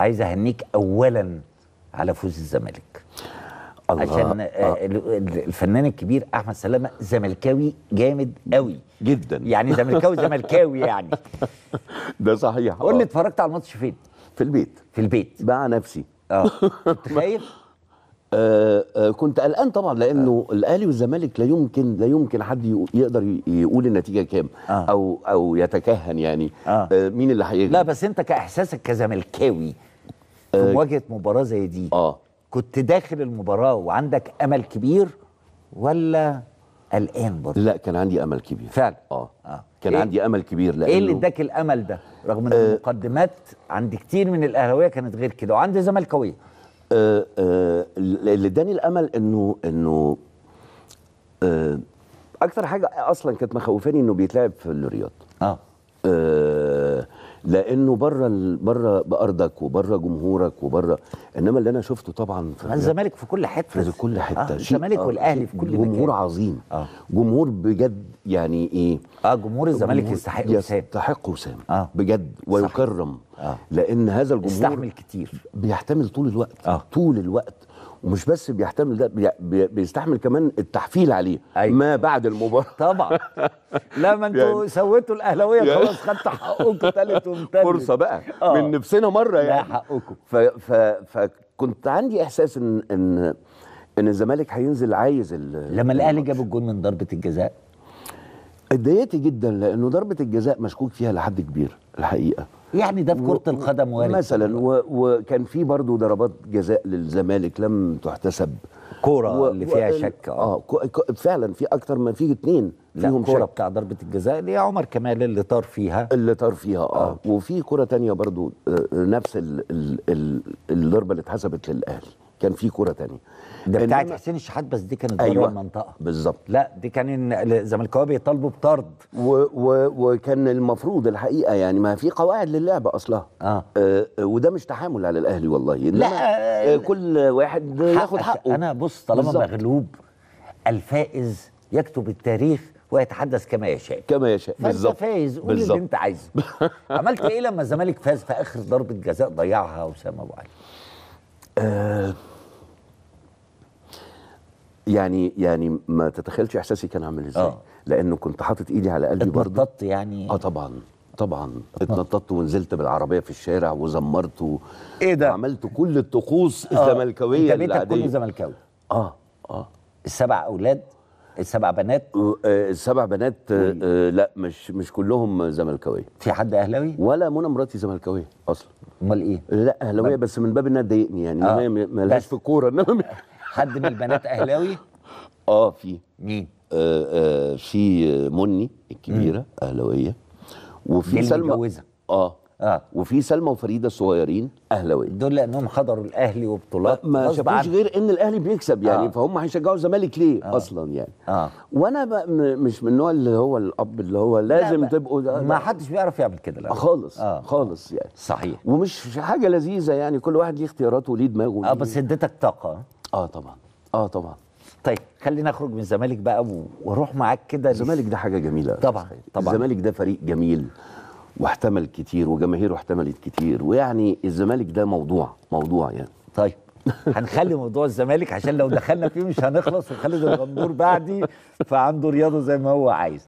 عايز اهنيك اولا على فوز الزمالك الله عشان آه. آه. الفنان الكبير احمد سلامه زملكاوي جامد قوي جدا يعني زملكاوي زملكاوي يعني ده صحيح قول لي آه. اتفرجت على الماتش فين في البيت في البيت مع نفسي اه كنت خايف آه، آه، كنت قلقان طبعا لانه آه. الاهلي والزمالك لا يمكن لا يمكن حد يقدر يقول النتيجه كام آه. او او يتكهن يعني آه. آه مين اللي هيغلب لا بس انت كاحساسك كزملكاوي في آه. مواجهه مباراه زي دي اه كنت داخل المباراه وعندك امل كبير ولا قلقان برضه لا كان عندي امل كبير فعلا اه, آه. كان إيه؟ عندي امل كبير لانه ايه اللي اداك الامل ده رغم ان آه المقدمات عند كتير من الاهلاويه كانت غير كده وعند زملكاويه آه، آه، اللي اداني الامل انه انه آه، اكتر حاجه اصلا كانت مخوفاني انه بيتلعب في الرياض اه لانه بره بره بارضك وبره جمهورك وبره انما اللي انا شفته طبعا في الزمالك في كل حته في كل آه، حته آه الزمالك آه والاهلي في كل جمهور مكان. عظيم آه جمهور بجد يعني ايه اه جمهور الزمالك يستحق وسام يستحق وسام آه بجد ويكرم آه لان هذا الجمهور بيستحمل كتير بيحتمل طول الوقت آه طول الوقت ومش بس بيحتمل ده بيستحمل كمان التحفيل عليه أيوة. ما بعد المباراه طبعا لا ما انتوا يعني سويتوا الاهلاويه يعني خلاص خدتوا حقكم ثالث وثالث فرصه بقى آه. من نفسنا مره يعني لا حقكم ف... ف... فكنت عندي احساس ان ان ان الزمالك هينزل عايز لما الاهلي جاب الجول من ضربه الجزاء اتضايقتي جدا لانه ضربه الجزاء مشكوك فيها لحد كبير الحقيقه يعني ده في كره القدم وارد مثلا و... وكان في برضه ضربات جزاء للزمالك لم تحتسب كوره و... اللي فيها شك اه, آه ك... فعلا في اكتر ما في اتنين فيهم الكوره شك. بتاع ضربه الجزاء اللي هي عمر كمال اللي طار فيها اللي طار فيها اه, آه. وفي كره تانية برضه آه، نفس ال... ال... ال... الضربه اللي اتحسبت للاهلي كان في كوره تانية ده بتاعت حسين الشحات بس دي كانت أيوة بره المنطقه بالظبط لا دي كان الزمالكاوي بيطالبوا بطرد و و وكان المفروض الحقيقه يعني ما في قواعد للعبه اصلا آه. آه وده مش تحامل على الاهلي والله لا آه،, آه كل واحد ياخد حقه انا بص طالما مغلوب الفائز يكتب التاريخ ويتحدث كما يشاء كما يشاء بالظبط فانت فايز قول اللي انت عايزه عملت ايه لما الزمالك فاز في اخر ضربه جزاء ضيعها اسامه ابو علي؟ آه يعني يعني ما تتخيلش احساسي كان عامل ازاي آه. لانه كنت حاطط ايدي على قلبي برضه اتنططت يعني اه طبعا طبعا آه. اتنططت ونزلت بالعربيه في الشارع وزمرت و... ايه ده عملت كل الطقوس آه. الزملكاويه اللي بيتك كله زملكاوي اه اه السبع اولاد السبع بنات آه السبع بنات آه،, آه, لا مش مش كلهم زملكاويه في حد اهلاوي ولا منى مراتي زملكاويه اصلا امال ايه لا اهلاويه بس من باب انها تضايقني يعني آه. لهاش في الكوره انما حد من البنات اهلاوي اه في مين آه آه في مني الكبيره اهلاويه وفي سلمى متجوزه اه اه وفي سلمى وفريده الصغيرين اهلاويه دول لانهم حضروا الاهلي وبطولات ما شافوش غير ان الاهلي بيكسب يعني آه. فهم هيشجعوا الزمالك ليه آه. اصلا يعني آه. وانا مش من النوع اللي هو الاب اللي هو لازم لا تبقوا ده ما حدش بيعرف يعمل كده لا خالص آه. خالص يعني صحيح ومش حاجه لذيذه يعني كل واحد ليه اختياراته وليه دماغه اه بس اديتك طاقه اه طبعا اه طبعا طيب خلينا نخرج من الزمالك بقى واروح معاك كده الزمالك ده حاجه جميله طبعا طبعا الزمالك ده فريق جميل واحتمل كتير وجماهيره احتملت كتير ويعني الزمالك ده موضوع موضوع يعني طيب هنخلي موضوع الزمالك عشان لو دخلنا فيه مش هنخلص وخالد الغندور بعدي فعنده رياضه زي ما هو عايز